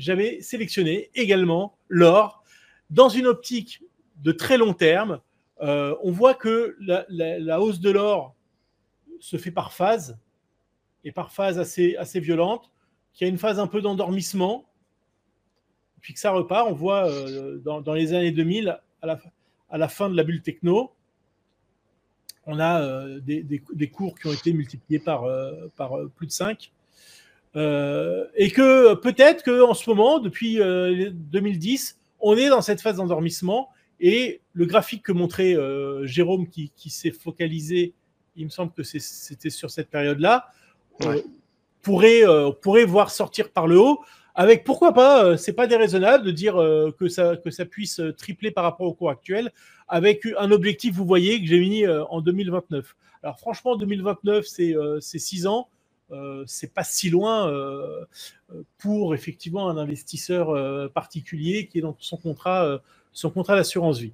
J'avais sélectionné également l'or dans une optique de très long terme. Euh, on voit que la, hausse de l'or se fait par phase et par phase assez, assez violente, qu'il y a une phase un peu d'endormissement, puis que ça repart. On voit euh, dans, les années 2000, à la, fin de la bulle techno, on a euh, des, cours qui ont été multipliés par, par plus de 5. Euh, et que euh, peut-être qu'en ce moment, depuis 2010, euh, on est dans cette phase d'endormissement. Et le graphique que montrait Jérôme, qui, s'est focalisé, il me semble que c'était sur cette période-là, pourrait, pourrait voir sortir par le haut. Avec pourquoi pas, c'est pas déraisonnable de dire que, ça, que ça puisse tripler par rapport au cours actuel, avec un objectif, vous voyez, que j'ai mis en 2029. Alors franchement, 2029, c'est 6 ans euh, c'est pas si loin euh, euh, pour effectivement un investisseur particulier qui est dans son contrat, son contrat d'assurance vie.